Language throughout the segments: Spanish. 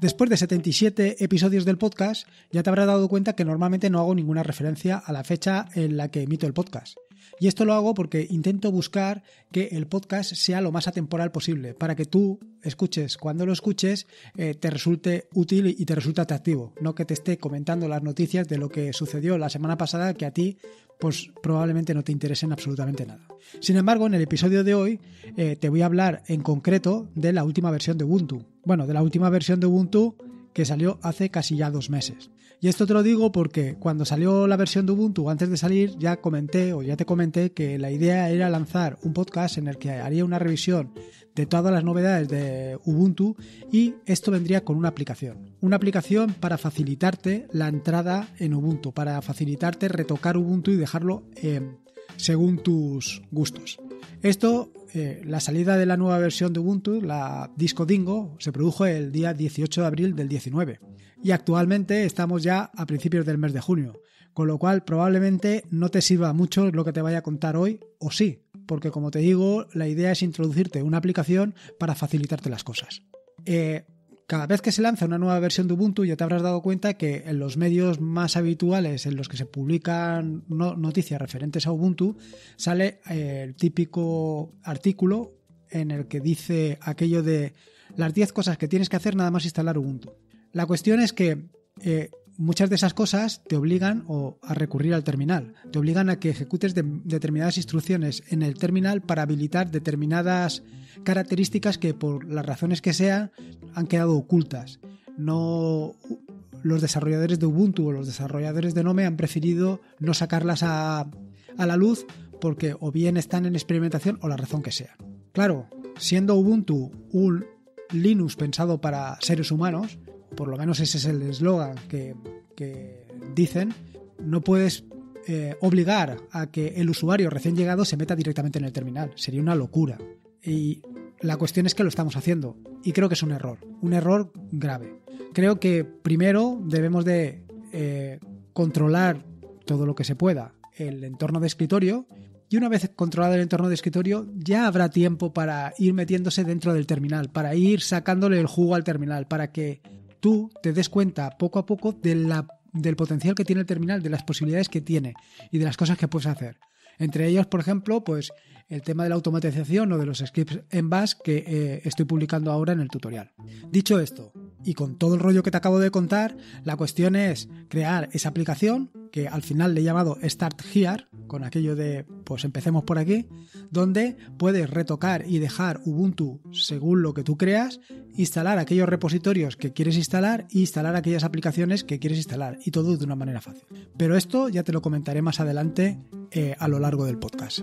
Después de 77 episodios del podcast, ya te habrás dado cuenta que normalmente no hago ninguna referencia a la fecha en la que emito el podcast. Y esto lo hago porque intento buscar que el podcast sea lo más atemporal posible, para que tú escuches cuando lo escuches, eh, te resulte útil y te resulte atractivo. No que te esté comentando las noticias de lo que sucedió la semana pasada que a ti pues probablemente no te interesen absolutamente nada. Sin embargo, en el episodio de hoy eh, te voy a hablar en concreto de la última versión de Ubuntu. Bueno, de la última versión de Ubuntu que salió hace casi ya dos meses. Y esto te lo digo porque cuando salió la versión de Ubuntu antes de salir ya comenté o ya te comenté que la idea era lanzar un podcast en el que haría una revisión de todas las novedades de Ubuntu y esto vendría con una aplicación. Una aplicación para facilitarte la entrada en Ubuntu, para facilitarte retocar Ubuntu y dejarlo eh, según tus gustos. Esto, eh, la salida de la nueva versión de Ubuntu, la Disco Dingo, se produjo el día 18 de abril del 19 y actualmente estamos ya a principios del mes de junio, con lo cual probablemente no te sirva mucho lo que te vaya a contar hoy, o sí, porque como te digo, la idea es introducirte una aplicación para facilitarte las cosas. Eh, cada vez que se lanza una nueva versión de Ubuntu ya te habrás dado cuenta que en los medios más habituales en los que se publican noticias referentes a Ubuntu sale eh, el típico artículo en el que dice aquello de las 10 cosas que tienes que hacer nada más instalar Ubuntu. La cuestión es que eh, muchas de esas cosas te obligan a recurrir al terminal, te obligan a que ejecutes determinadas instrucciones en el terminal para habilitar determinadas características que por las razones que sean han quedado ocultas. No los desarrolladores de Ubuntu o los desarrolladores de Nome han preferido no sacarlas a, a la luz porque o bien están en experimentación o la razón que sea. Claro, siendo Ubuntu un Linux pensado para seres humanos, por lo menos ese es el eslogan que, dicen, no puedes eh, obligar a que el usuario recién llegado se meta directamente en el terminal. Sería una locura. Y la cuestión es que lo estamos haciendo. Y creo que es un error, un error grave. Creo que primero debemos de eh, controlar todo lo que se pueda el entorno de escritorio y una vez controlado el entorno de escritorio ya habrá tiempo para ir metiéndose dentro del terminal, para ir sacándole el jugo al terminal, para que tú te des cuenta poco a poco del potencial que tiene el terminal, de las posibilidades que tiene y de las cosas que puedes hacer. Entre ellas por ejemplo, pues el tema de la automatización o de los scripts en Bash que eh, estoy publicando ahora en el tutorial. Dicho esto, y con todo el rollo que te acabo de contar, la cuestión es crear esa aplicación, que al final le he llamado Start Here, con aquello de pues empecemos por aquí, donde puedes retocar y dejar Ubuntu según lo que tú creas, instalar aquellos repositorios que quieres instalar e instalar aquellas aplicaciones que quieres instalar, y todo de una manera fácil. Pero esto ya te lo comentaré más adelante eh, a lo largo del podcast.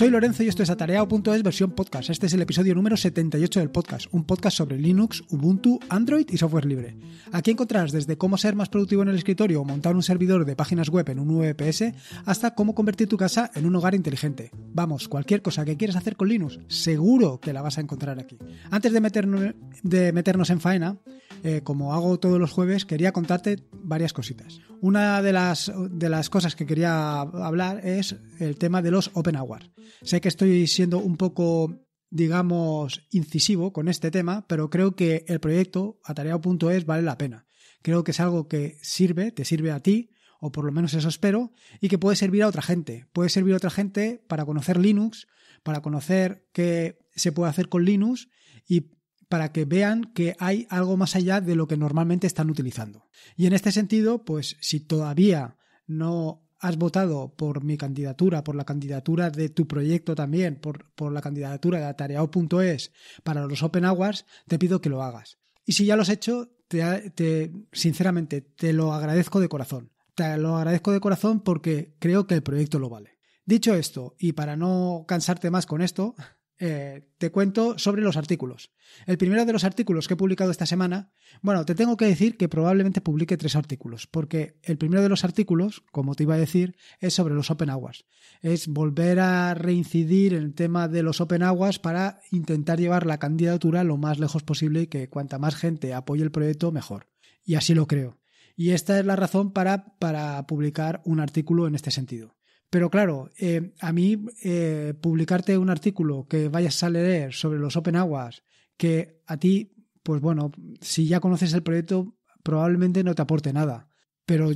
Soy Lorenzo y esto es atareado.es versión podcast. Este es el episodio número 78 del podcast, un podcast sobre Linux, Ubuntu, Android y software libre. Aquí encontrarás desde cómo ser más productivo en el escritorio o montar un servidor de páginas web en un VPS e hasta cómo convertir tu casa en un hogar inteligente. Vamos, cualquier cosa que quieras hacer con Linux, seguro que la vas a encontrar aquí. Antes de meternos, en faena, eh, como hago todos los jueves, quería contarte varias cositas. Una de las, de las cosas que quería hablar es el tema de los Open Awards. Sé que estoy siendo un poco, digamos, incisivo con este tema, pero creo que el proyecto atareado.es vale la pena. Creo que es algo que sirve, te sirve a ti, o por lo menos eso espero, y que puede servir a otra gente. Puede servir a otra gente para conocer Linux, para conocer qué se puede hacer con Linux y para que vean que hay algo más allá de lo que normalmente están utilizando. Y en este sentido, pues si todavía no has votado por mi candidatura, por la candidatura de tu proyecto también, por, la candidatura de atareado.es para los Open Awards, te pido que lo hagas. Y si ya lo has hecho, te, sinceramente, te lo agradezco de corazón. Te lo agradezco de corazón porque creo que el proyecto lo vale. Dicho esto, y para no cansarte más con esto, eh, te cuento sobre los artículos. El primero de los artículos que he publicado esta semana, bueno, te tengo que decir que probablemente publique tres artículos, porque el primero de los artículos, como te iba a decir, es sobre los open Aguas. Es volver a reincidir en el tema de los open Aguas para intentar llevar la candidatura lo más lejos posible y que cuanta más gente apoye el proyecto, mejor. Y así lo creo. Y esta es la razón para, para publicar un artículo en este sentido. Pero claro, eh, a mí eh, publicarte un artículo que vayas a leer sobre los Open Aguas, que a ti, pues bueno, si ya conoces el proyecto, probablemente no te aporte nada. Pero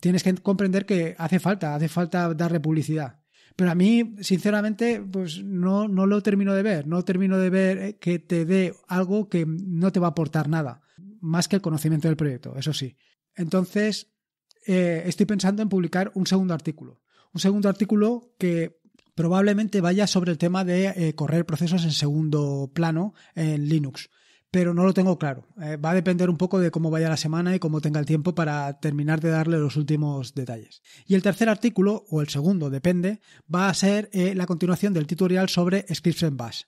tienes que comprender que hace falta, hace falta darle publicidad. Pero a mí, sinceramente, pues no, no lo termino de ver. No termino de ver eh, que te dé algo que no te va a aportar nada, más que el conocimiento del proyecto, eso sí. Entonces, estoy pensando en publicar un segundo artículo un segundo artículo que probablemente vaya sobre el tema de eh, correr procesos en segundo plano en Linux. Pero no lo tengo claro. Eh, va a depender un poco de cómo vaya la semana y cómo tenga el tiempo para terminar de darle los últimos detalles. Y el tercer artículo, o el segundo, depende, va a ser eh, la continuación del tutorial sobre scripts en bash.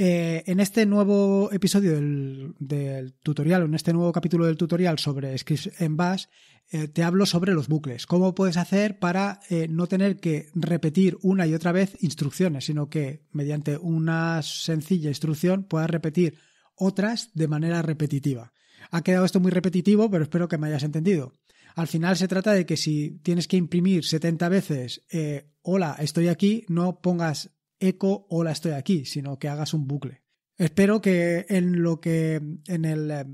Eh, en este nuevo episodio del, tutorial, en este nuevo capítulo del tutorial sobre scripts en Bash, eh, te hablo sobre los bucles. Cómo puedes hacer para eh, no tener que repetir una y otra vez instrucciones, sino que mediante una sencilla instrucción puedas repetir otras de manera repetitiva. Ha quedado esto muy repetitivo, pero espero que me hayas entendido. Al final se trata de que si tienes que imprimir 70 veces, hola, estoy aquí, no pongas eco hola estoy aquí, sino que hagas un bucle. Espero que en lo que en el eh,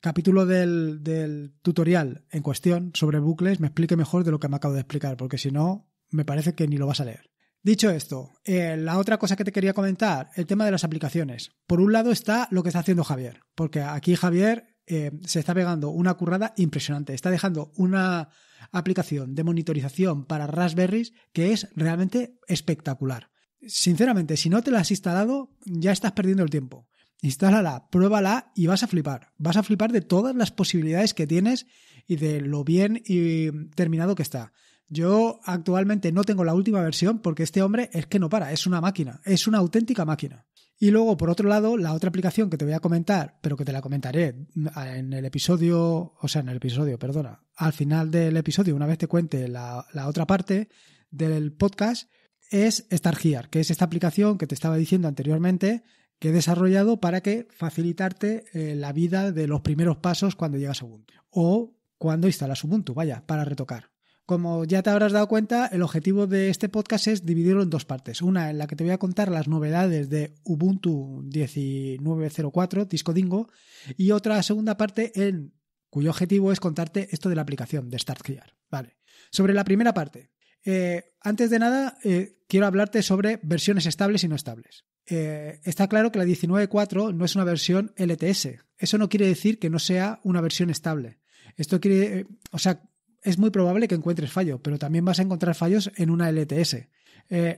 capítulo del, del tutorial en cuestión sobre bucles me explique mejor de lo que me acabo de explicar, porque si no, me parece que ni lo vas a leer. Dicho esto, eh, la otra cosa que te quería comentar, el tema de las aplicaciones. Por un lado está lo que está haciendo Javier, porque aquí Javier eh, se está pegando una currada impresionante. Está dejando una aplicación de monitorización para Raspberries que es realmente espectacular. Sinceramente, si no te la has instalado, ya estás perdiendo el tiempo. Instálala, pruébala y vas a flipar. Vas a flipar de todas las posibilidades que tienes y de lo bien y terminado que está. Yo actualmente no tengo la última versión porque este hombre es que no para, es una máquina, es una auténtica máquina. Y luego, por otro lado, la otra aplicación que te voy a comentar, pero que te la comentaré en el episodio, o sea, en el episodio, perdona, al final del episodio, una vez te cuente la, la otra parte del podcast, es StarGear, que es esta aplicación que te estaba diciendo anteriormente que he desarrollado para que facilitarte eh, la vida de los primeros pasos cuando llegas a Ubuntu o cuando instalas Ubuntu, vaya, para retocar. Como ya te habrás dado cuenta, el objetivo de este podcast es dividirlo en dos partes. Una en la que te voy a contar las novedades de Ubuntu 19.04, Disco Dingo, y otra segunda parte en cuyo objetivo es contarte esto de la aplicación de StartGear. Vale. Sobre la primera parte, eh, antes de nada, eh, quiero hablarte sobre versiones estables y no estables. Eh, está claro que la 19.4 no es una versión LTS. Eso no quiere decir que no sea una versión estable. Esto quiere, o sea, es muy probable que encuentres fallo, pero también vas a encontrar fallos en una LTS.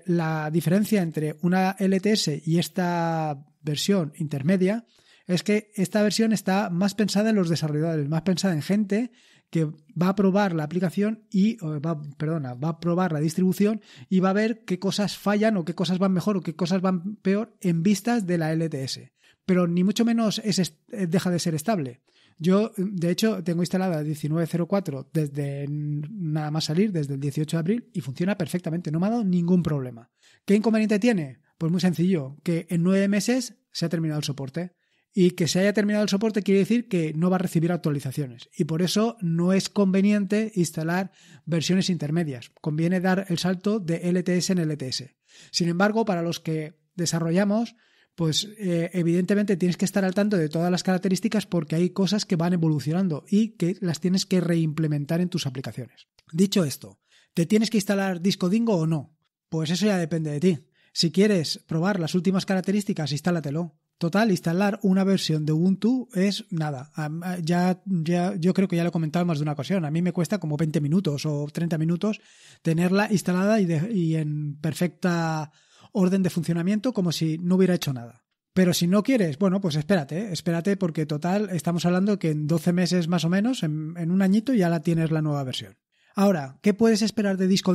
la diferencia entre una LTS y esta versión intermedia es que esta versión está más pensada en los desarrolladores, más pensada en gente que va a probar la aplicación y, va, perdona, va a probar la distribución y va a ver qué cosas fallan o qué cosas van mejor o qué cosas van peor en vistas de la LTS. Pero ni mucho menos eh, deja de ser estable. Yo, de hecho, tengo instalada 1904 desde nada más salir, desde el 18 de abril, y funciona perfectamente, no me ha dado ningún problema. ¿Qué inconveniente tiene? Pues muy sencillo, que en nueve meses se ha terminado el soporte y que se haya terminado el soporte quiere decir que no va a recibir actualizaciones y por eso no es conveniente instalar versiones intermedias. Conviene dar el salto de LTS en LTS. Sin embargo, para los que desarrollamos, pues eh, evidentemente tienes que estar al tanto de todas las características porque hay cosas que van evolucionando y que las tienes que reimplementar en tus aplicaciones. Dicho esto, ¿te tienes que instalar Disco Dingo o no? Pues eso ya depende de ti. Si quieres probar las últimas características, instálatelo. Total, instalar una versión de Ubuntu es nada. Eh, ya, ya, yo creo que ya lo he comentado más de una ocasión. A mí me cuesta como 20 minutos o 30 minutos tenerla instalada y, en perfecta orden de funcionamiento como si no hubiera hecho nada. Pero si no quieres, bueno, pues espérate, ¿eh? espérate porque total, estamos hablando que en 12 meses más o menos, en, un añito ya la tienes la nueva versión. Ahora, ¿qué puedes esperar de Disco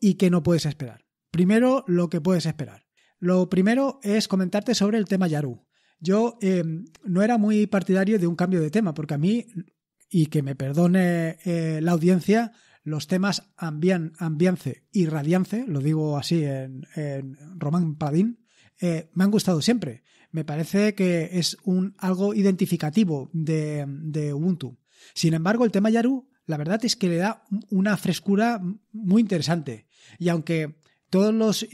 y qué no puedes esperar? Primero, lo que puedes esperar. Lo primero es comentarte sobre el tema Yaru. Yo em, no era muy partidario de un cambio de tema, porque a mí, y que me perdone eh, la audiencia, los temas ambiance y radiance, lo digo así en, Román Padín, eh, me han gustado siempre. Me parece que es un, algo identificativo de, de Ubuntu. Sin embargo, el tema Yaru, la verdad es que le da una frescura muy interesante. Y aunque todos los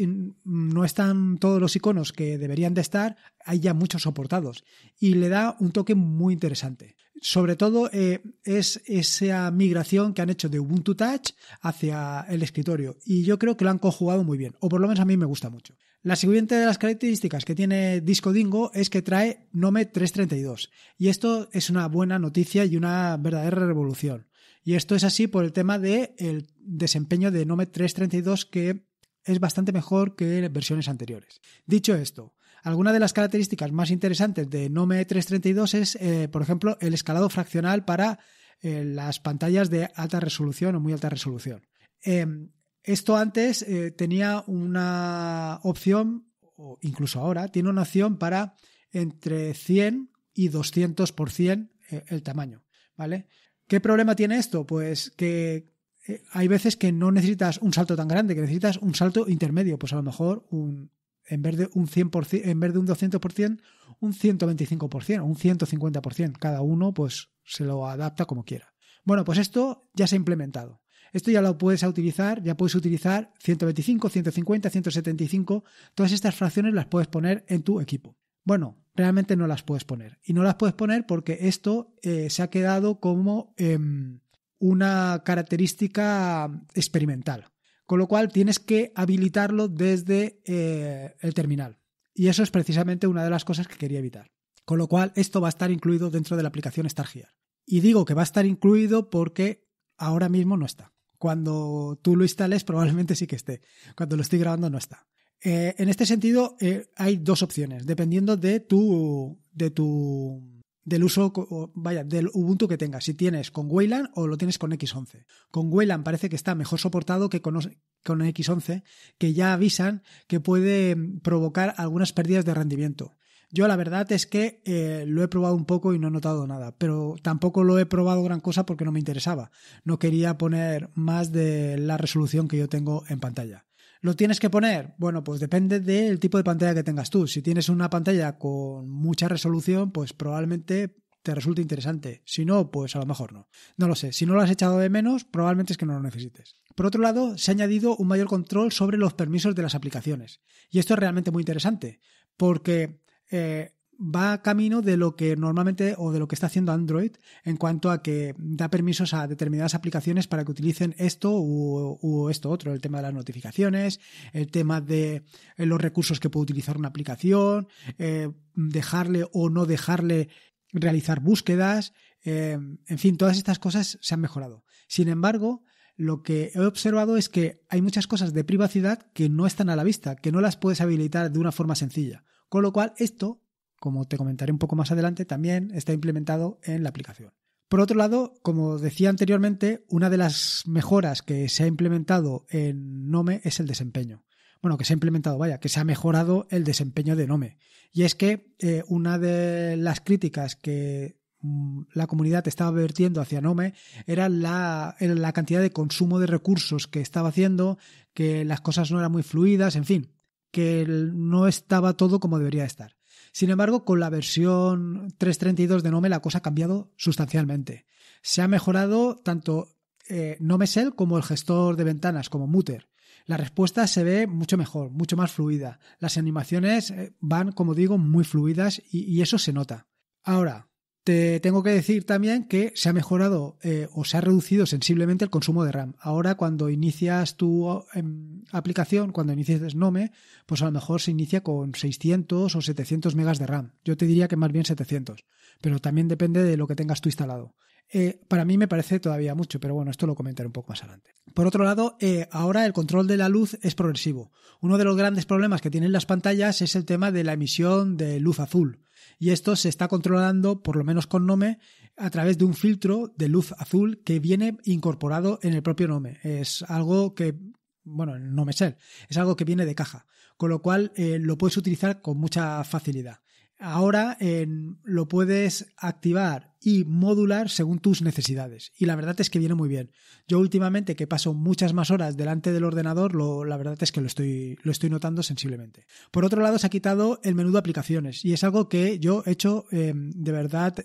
no están todos los iconos que deberían de estar, hay ya muchos soportados y le da un toque muy interesante. Sobre todo eh, es esa migración que han hecho de Ubuntu Touch hacia el escritorio y yo creo que lo han conjugado muy bien, o por lo menos a mí me gusta mucho. La siguiente de las características que tiene Disco Dingo es que trae Nome 332 y esto es una buena noticia y una verdadera revolución. Y esto es así por el tema del desempeño de Nome 332 que es bastante mejor que versiones anteriores. Dicho esto, alguna de las características más interesantes de Nome 332 es, eh, por ejemplo, el escalado fraccional para eh, las pantallas de alta resolución o muy alta resolución. Em, esto antes eh, tenía una opción, o incluso ahora, tiene una opción para entre 100 y 200% el tamaño. ¿Vale? ¿Qué problema tiene esto? Pues que eh, hay veces que no necesitas un salto tan grande, que necesitas un salto intermedio, pues a lo mejor un, en vez de un 100%, en vez de un 200%, un 125% o un 150%. Cada uno pues se lo adapta como quiera. Bueno, pues esto ya se ha implementado. Esto ya lo puedes utilizar, ya puedes utilizar 125, 150, 175. Todas estas fracciones las puedes poner en tu equipo. Bueno, realmente no las puedes poner. Y no las puedes poner porque esto eh, se ha quedado como em, una característica experimental, con lo cual tienes que habilitarlo desde eh, el terminal. Y eso es precisamente una de las cosas que quería evitar. Con lo cual, esto va a estar incluido dentro de la aplicación StarGear. Y digo que va a estar incluido porque ahora mismo no está. Cuando tú lo instales, probablemente sí que esté. Cuando lo estoy grabando, no está. Eh, en este sentido, eh, hay dos opciones, dependiendo de tu, de tu del uso, vaya, del Ubuntu que tengas, si tienes con Wayland o lo tienes con X11. Con Wayland parece que está mejor soportado que con, con X11, que ya avisan que puede mm, provocar algunas pérdidas de rendimiento. Yo la verdad es que eh, lo he probado un poco y no he notado nada, pero tampoco lo he probado gran cosa porque no me interesaba. No quería poner más de la resolución que yo tengo en pantalla. ¿Lo tienes que poner? Bueno, pues depende del tipo de pantalla que tengas tú. Si tienes una pantalla con mucha resolución, pues probablemente te resulte interesante. Si no, pues a lo mejor no. No lo sé. Si no lo has echado de menos, probablemente es que no lo necesites. Por otro lado, se ha añadido un mayor control sobre los permisos de las aplicaciones. Y esto es realmente muy interesante, porque eh, va camino de lo que normalmente o de lo que está haciendo Android en cuanto a que da permisos a determinadas aplicaciones para que utilicen esto u, esto otro, el tema de las notificaciones, el tema de eh, los recursos que puede utilizar una aplicación, eh, dejarle o no dejarle realizar búsquedas, eh, en fin, todas estas cosas se han mejorado. Sin embargo, lo que he observado es que hay muchas cosas de privacidad que no están a la vista, que no las puedes habilitar de una forma sencilla. Con lo cual, esto como te comentaré un poco más adelante, también está implementado en la aplicación. Por otro lado, como decía anteriormente, una de las mejoras que se ha implementado en Nome es el desempeño. Bueno, que se ha implementado, vaya, que se ha mejorado el desempeño de Nome. Y es que eh, una de las críticas que mm, la comunidad estaba vertiendo hacia Nome era la cantidad de consumo de recursos que estaba haciendo, que las cosas no eran muy fluidas, en fin, que no estaba todo como debería estar. Sin embargo, con la versión 3.32 de Nome la cosa ha cambiado sustancialmente. Se ha mejorado tanto eh, como el gestor de ventanas, como Mutter. La respuesta se ve mucho mejor, mucho más fluida. Las animaciones eh, van, como digo, muy fluidas y eso se nota. Ahora, te tengo que decir también que se ha mejorado eh, o se ha reducido sensiblemente el consumo de RAM. Ahora cuando inicias tu eh, em, aplicación, cuando inicias Nome, pues a lo mejor se inicia con 600 o 700 megas de RAM. Yo te diría que más bien 700, pero también depende de lo que tengas tú instalado. Eh, para mí me parece todavía mucho, pero bueno, esto lo comentaré un poco más adelante. Por otro lado, ahora el control de la luz es progresivo. Uno de los grandes problemas que tienen las pantallas es el tema de la emisión de luz azul y esto se está controlando, por lo menos con Nome, a través de un filtro de luz azul que viene incorporado en el propio Nome. Es algo que, bueno, no me es algo que viene de caja, con lo cual eh, lo puedes utilizar con mucha facilidad ahora lo puedes activar y modular según tus necesidades. Y la verdad es que viene muy bien. Yo últimamente que paso muchas más horas delante del ordenador, la verdad es que lo estoy, lo estoy notando sensiblemente. Por otro lado, se ha quitado el menú de aplicaciones y es algo que yo he hecho em, de verdad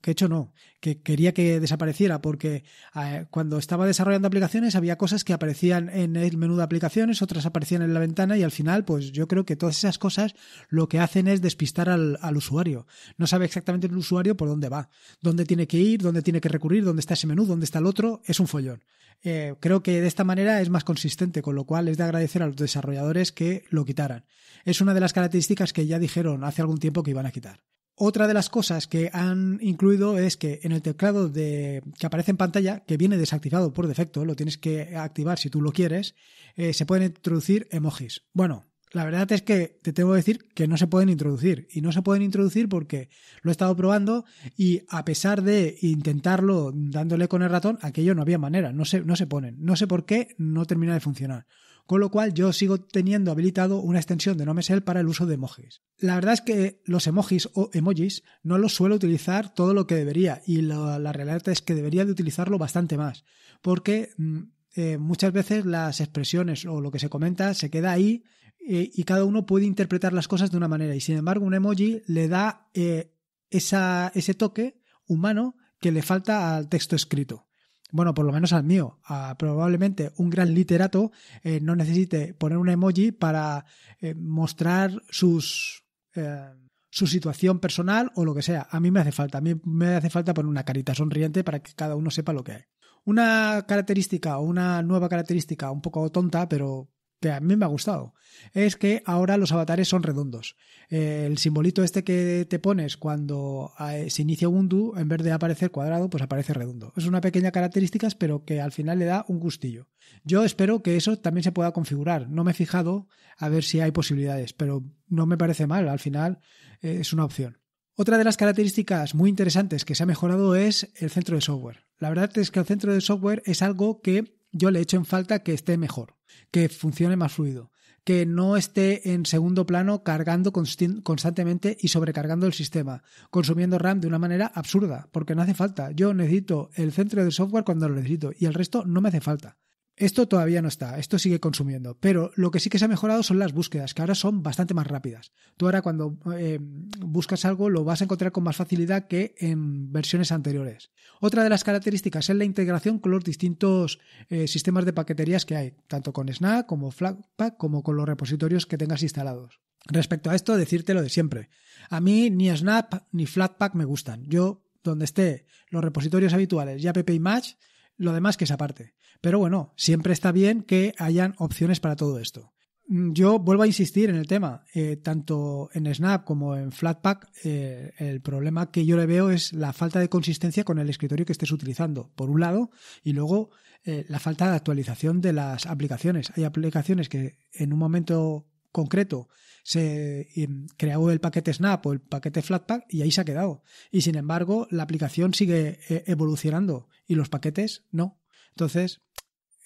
que hecho no, que quería que desapareciera porque eh, cuando estaba desarrollando aplicaciones había cosas que aparecían en el menú de aplicaciones, otras aparecían en la ventana y al final pues yo creo que todas esas cosas lo que hacen es despistar al, usuario. No sabe exactamente el usuario por dónde va, dónde tiene que ir, dónde tiene que recurrir, dónde está ese menú, dónde está el otro, es un follón. Eh, creo que de esta manera es más consistente, con lo cual es de agradecer a los desarrolladores que lo quitaran. Es una de las características que ya dijeron hace algún tiempo que iban a quitar. Otra de las cosas que han incluido es que en el teclado de, que aparece en pantalla, que viene desactivado por defecto, lo tienes que activar si tú lo quieres, eh, se pueden introducir emojis. Bueno, la verdad es que te tengo que decir que no se pueden introducir. Y no se pueden introducir porque lo he estado probando y a pesar de intentarlo dándole con el ratón, aquello no había manera, no se, no se ponen. No sé por qué no termina de funcionar con lo cual yo sigo teniendo habilitado una extensión de NoMesel para el uso de emojis. La verdad es que los emojis o emojis no los suelo utilizar todo lo que debería y la, realidad es que debería de utilizarlo bastante más, porque mm, eh, muchas veces las expresiones o lo que se comenta se queda ahí eh, y cada uno puede interpretar las cosas de una manera y sin embargo un emoji le da eh, ese toque humano que le falta al texto escrito bueno, por lo menos al mío, ah, probablemente un gran literato eh, no necesite poner un emoji para eh, mostrar sus, eh, su situación personal o lo que sea. A mí me hace falta, a mí me hace falta poner una carita sonriente para que cada uno sepa lo que hay. Una característica o una nueva característica un poco tonta, pero que a mí me ha gustado, es que ahora los avatares son redondos. Eh, el simbolito este que te pones cuando eh, se inicia Ubuntu, en vez de aparecer cuadrado, pues aparece redondo. Es una pequeña característica, pero que al final le da un gustillo. Yo espero que eso también se pueda configurar. No me he fijado a ver si hay posibilidades, pero no me parece mal. Al final eh, es una opción. Otra de las características muy interesantes que se ha mejorado es el centro de software. La verdad es que el centro de software es algo que yo le echo en falta que esté mejor, que funcione más fluido, que no esté en segundo plano cargando constantemente y sobrecargando el sistema, consumiendo RAM de una manera absurda, porque no hace falta. Yo necesito el centro de software cuando lo necesito y el resto no me hace falta. Esto todavía no está, esto sigue consumiendo, pero lo que sí que se ha mejorado son las búsquedas, que ahora son bastante más rápidas. Tú ahora cuando eh, buscas algo lo vas a encontrar con más facilidad que en versiones anteriores. Otra de las características es la integración con los distintos eh, sistemas de paqueterías que hay, tanto con Snap como Flatpak, como con los repositorios que tengas instalados. Respecto a esto, decírtelo de siempre. A mí ni Snap ni Flatpak me gustan. Yo, donde esté los repositorios habituales ya app y match, lo demás que es aparte. Pero bueno, siempre está bien que hayan opciones para todo esto. Mm, yo vuelvo a insistir en el tema, eh, tanto en Snap como en Flatpak, eh, el problema que yo le veo es la falta de consistencia con el escritorio que estés utilizando, por un lado, y luego eh, la falta de actualización de las aplicaciones. Hay aplicaciones que en un momento concreto se em, creó el paquete Snap o el paquete Flatpak y ahí se ha quedado. Y sin embargo, la aplicación sigue eh, evolucionando y los paquetes no. Entonces,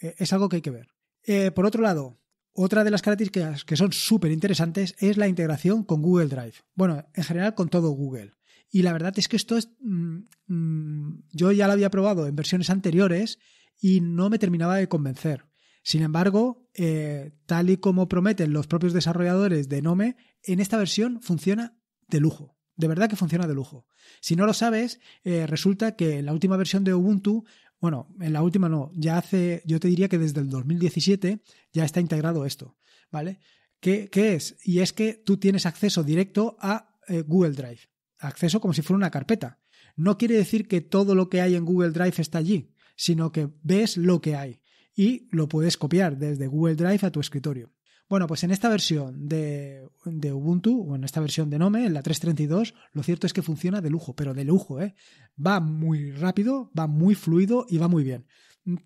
eh, es algo que hay que ver. Eh, por otro lado, otra de las características que son súper interesantes es la integración con Google Drive. Bueno, en general con todo Google. Y la verdad es que esto es... Mm, mm, yo ya lo había probado en versiones anteriores y no me terminaba de convencer. Sin embargo, eh, tal y como prometen los propios desarrolladores de Nome, en esta versión funciona de lujo. De verdad que funciona de lujo. Si no lo sabes, eh, resulta que en la última versión de Ubuntu, bueno, en la última no, ya hace, yo te diría que desde el 2017 ya está integrado esto, ¿vale? ¿Qué, es? Y es que tú tienes acceso directo a eh, Google Drive. Acceso como si fuera una carpeta. No quiere decir que todo lo que hay en Google Drive está allí, sino que ves lo que hay y lo puedes copiar desde Google Drive a tu escritorio. Bueno, pues en esta versión de, Ubuntu, o en esta versión de Nome, en la 3.32, lo cierto es que funciona de lujo, pero de lujo, ¿eh? Va muy rápido, va muy fluido y va muy bien.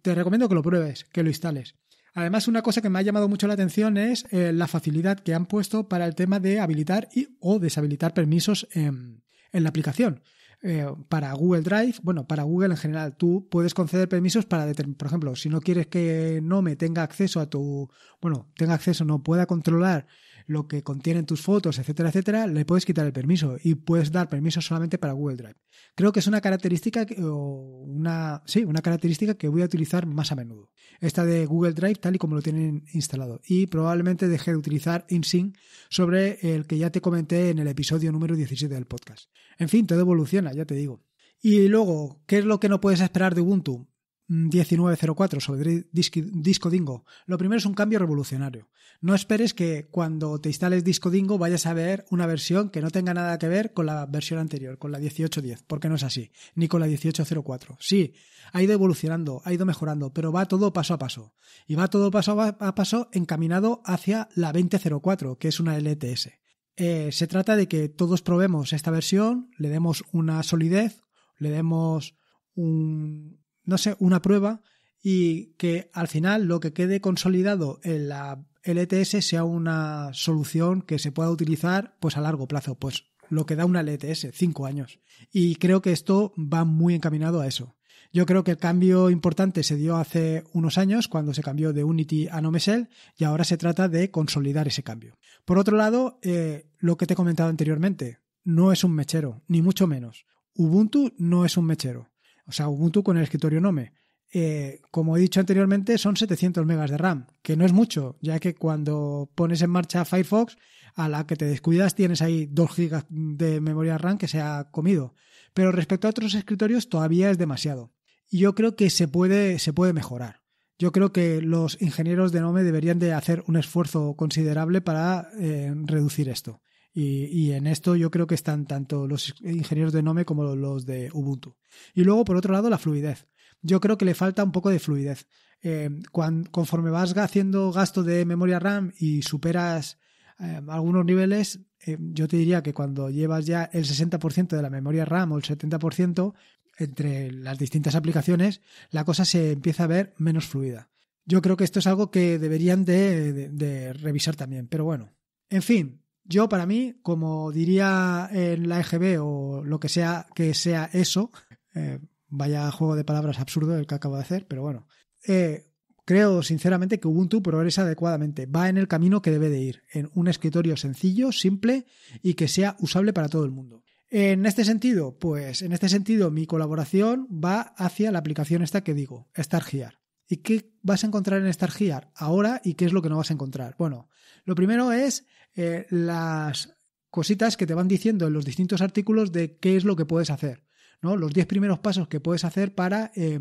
Te recomiendo que lo pruebes, que lo instales. Además, una cosa que me ha llamado mucho la atención es eh, la facilidad que han puesto para el tema de habilitar y o deshabilitar permisos en la aplicación. Eh, para Google Drive, bueno, para Google en general, tú puedes conceder permisos para, por ejemplo, si no quieres que Nome tenga acceso a tu, bueno, tenga acceso, no pueda controlar lo que contienen tus fotos, etcétera, etcétera, le puedes quitar el permiso y puedes dar permiso solamente para Google Drive. Creo que es una característica o una, sí, una característica que voy a utilizar más a menudo. Esta de Google Drive tal y como lo tienen instalado y probablemente dejé de utilizar InSync sobre el que ya te comenté en el episodio número 17 del podcast. En fin, todo evoluciona, ya te digo. Y luego, ¿qué es lo que no puedes esperar de Ubuntu? 1904 mm, sobre Disco Dingo. Lo primero es un cambio revolucionario. No esperes que cuando te instales Disco Dingo vayas a ver una versión que no tenga nada que ver con la versión anterior, con la 1810, porque no es así, ni con la 1804. Sí, ha ido evolucionando, ha ido mejorando, pero va todo paso a paso. Y va todo paso a paso encaminado hacia la 2004, que es una LTS. Eh, se trata de que todos probemos esta versión, le demos una solidez, le demos un, no sé, una prueba y que al final lo que quede consolidado en la LTS sea una solución que se pueda utilizar pues a largo plazo, pues lo que da una LTS, cinco años. Y creo que esto va muy encaminado a eso. Yo creo que el cambio importante se dio hace unos años cuando se cambió de Unity a NoMesel y ahora se trata de consolidar ese cambio. Por otro lado, eh, lo que te he comentado anteriormente, no es un mechero, ni mucho menos. Ubuntu no es un mechero o sea, Ubuntu con el escritorio Nome. Eh, como he dicho anteriormente, son 700 megas de RAM, que no es mucho, ya que cuando pones en marcha Firefox, a la que te descuidas tienes ahí 2 gigas de memoria RAM que se ha comido. Pero respecto a otros escritorios todavía es demasiado. Y yo creo que se puede, se puede mejorar. Yo creo que los ingenieros de Nome deberían de hacer un esfuerzo considerable para eh, reducir esto. Y, en esto yo creo que están tanto los ingenieros de Nome como los de Ubuntu. Y luego, por otro lado, la fluidez. Yo creo que le falta un poco de fluidez. Eh, cuando, conforme vas haciendo gasto de memoria RAM y superas eh, algunos niveles, eh, yo te diría que cuando llevas ya el 60% de la memoria RAM o el 70% entre las distintas aplicaciones, la cosa se empieza a ver menos fluida. Yo creo que esto es algo que deberían de revisar también, pero bueno. En fin, yo, para mí, como diría en eh, la EGB o lo que sea que sea eso, eh, vaya juego de palabras absurdo el que acabo de hacer, pero bueno. Eh, creo sinceramente que Ubuntu progresa adecuadamente, va en el camino que debe de ir, en un escritorio sencillo, simple y que sea usable para todo el mundo. En este sentido, pues en este sentido mi colaboración va hacia la aplicación esta que digo, StarGear. ¿Y qué vas a encontrar en StarGear ahora y qué es lo que no vas a encontrar? Bueno, lo primero es eh, las cositas que te van diciendo en los distintos artículos de qué es lo que puedes hacer, ¿no? Los 10 primeros pasos que puedes hacer para eh,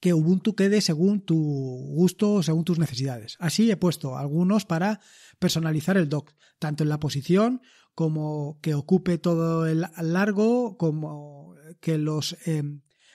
que Ubuntu quede según tu gusto o según tus necesidades. Así he puesto algunos para personalizar el dock, tanto en la posición como que ocupe todo el largo, como que los, eh,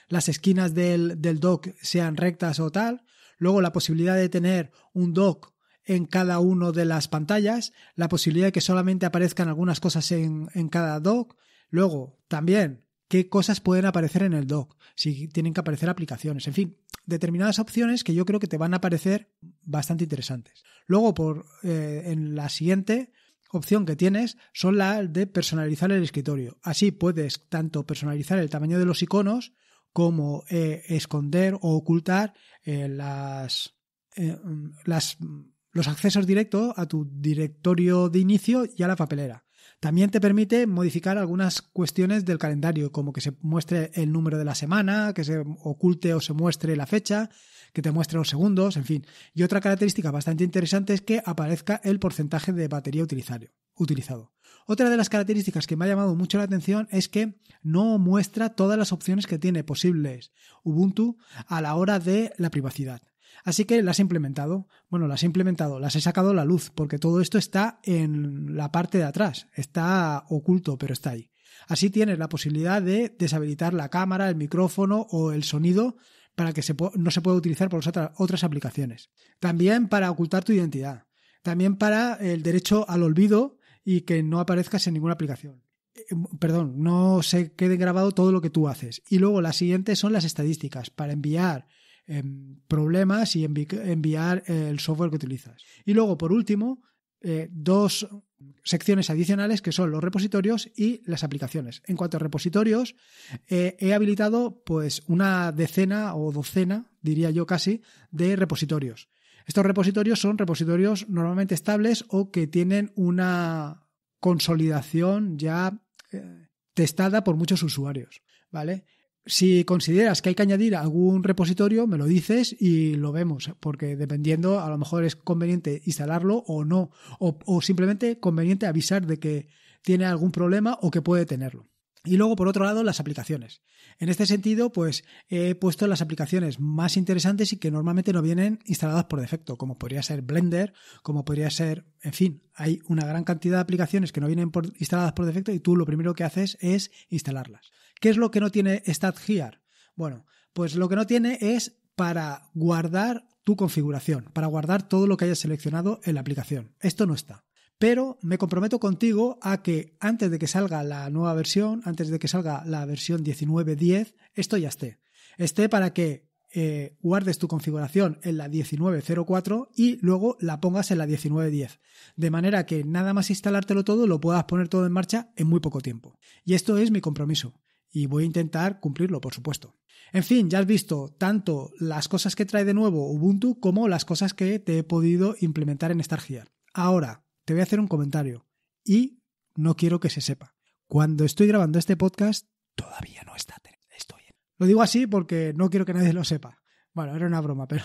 las esquinas del, del dock sean rectas o tal. Luego la posibilidad de tener un dock en cada una de las pantallas, la posibilidad de que solamente aparezcan algunas cosas en, cada dock. Luego, también qué cosas pueden aparecer en el dock, si tienen que aparecer aplicaciones, en fin, determinadas opciones que yo creo que te van a parecer bastante interesantes. Luego, por, eh, en la siguiente opción que tienes son las de personalizar el escritorio. Así puedes tanto personalizar el tamaño de los iconos como eh, esconder o ocultar eh, las, las los accesos directos a tu directorio de inicio y a la papelera. También te permite modificar algunas cuestiones del calendario, como que se muestre el número de la semana, que se oculte o se muestre la fecha, que te muestre los segundos, en fin. Y otra característica bastante interesante es que aparezca el porcentaje de batería utilizado. Otra de las características que me ha llamado mucho la atención es que no muestra todas las opciones que tiene posibles Ubuntu a la hora de la privacidad. Así que las he implementado. Bueno, las he implementado, las he sacado a la luz, porque todo esto está en la parte de atrás, está oculto, pero está ahí. Así tienes la posibilidad de deshabilitar la cámara, el micrófono o el sonido para que no se pueda utilizar por otras, otras aplicaciones. También para ocultar tu identidad. También para el derecho al olvido y que no aparezcas en ninguna aplicación. Eh, perdón, no se quede grabado todo lo que tú haces. Y luego las siguientes son las estadísticas para enviar problemas y enviar eh, el software que utilizas. Y luego, por último, eh, dos secciones adicionales que son los repositorios y las aplicaciones. En cuanto a repositorios, eh, he habilitado pues una decena o docena, diría yo casi, de repositorios. Estos repositorios son repositorios normalmente estables o que tienen una consolidación ya testada por muchos usuarios, ¿vale? Si consideras que hay que añadir algún repositorio, me lo dices y lo vemos, porque dependiendo, a lo mejor es conveniente instalarlo o no, o, simplemente conveniente avisar de que tiene algún problema o que puede tenerlo. Y luego, por otro lado, las aplicaciones. En este sentido, pues he puesto las aplicaciones más interesantes y que normalmente no vienen instaladas por defecto, como podría ser Blender, como podría ser, en fin, hay una gran cantidad de aplicaciones que no vienen instaladas por defecto y tú lo primero que haces es instalarlas. ¿Qué es lo que no tiene StatGear? Bueno, pues lo que no tiene es para guardar tu configuración, para guardar todo lo que hayas seleccionado en la aplicación. Esto no está. Pero me comprometo contigo a que antes de que salga la nueva versión, antes de que salga la versión 19.10, esto ya esté. Esté para que eh, guardes tu configuración en la 19.04 y luego la pongas en la 19.10. De manera que nada más instalártelo todo, lo puedas poner todo en marcha en muy poco tiempo. Y esto es mi compromiso y voy a intentar cumplirlo, por supuesto. En fin, ya has visto tanto las cosas que trae de nuevo Ubuntu como las cosas que te he podido implementar en StarGear. Ahora, te voy a hacer un comentario y no quiero que se sepa. Cuando estoy grabando este podcast, todavía no está. Estoy Lo digo así porque no quiero que nadie lo sepa. Bueno, era una broma, pero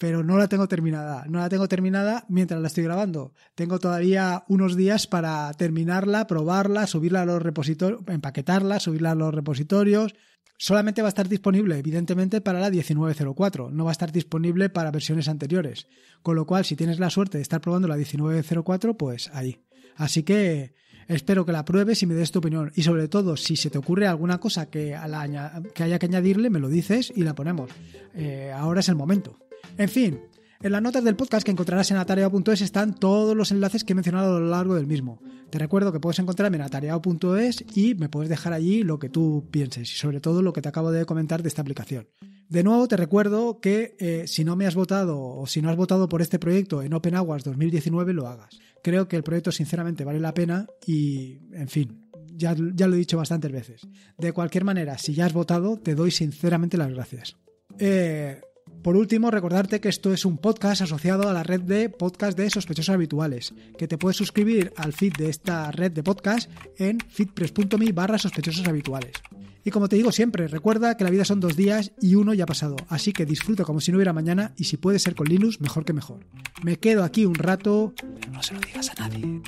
pero no la tengo terminada. No la tengo terminada mientras la estoy grabando. Tengo todavía unos días para terminarla, probarla, subirla a los repositorios, empaquetarla, subirla a los repositorios. Solamente va a estar disponible, evidentemente, para la 1904. No va a estar disponible para versiones anteriores. Con lo cual, si tienes la suerte de estar probando la 1904, pues ahí. Así que espero que la pruebes y me des tu opinión. Y sobre todo, si se te ocurre alguna cosa que, haya que añadirle, me lo dices y la ponemos. Eh, ahora es el momento. En fin, en las notas del podcast que encontrarás en atareado.es están todos los enlaces que he mencionado a lo largo del mismo. Te recuerdo que puedes encontrarme en atareado.es y me puedes dejar allí lo que tú pienses y sobre todo lo que te acabo de comentar de esta aplicación. De nuevo te recuerdo que eh, si no me has votado o si no has votado por este proyecto en Open Aguas 2019 lo hagas. Creo que el proyecto sinceramente vale la pena y en fin, ya, ya lo he dicho bastantes veces. De cualquier manera, si ya has votado, te doy sinceramente las gracias. Eh, por último, recordarte que esto es un podcast asociado a la red de podcast de sospechosos habituales, que te puedes suscribir al feed de esta red de podcast en feedpress.me barra sospechosos habituales. Y como te digo siempre, recuerda que la vida son dos días y uno ya ha pasado, así que disfruta como si no hubiera mañana y si puede ser con Linux, mejor que mejor. Me quedo aquí un rato, pero no se lo digas a nadie.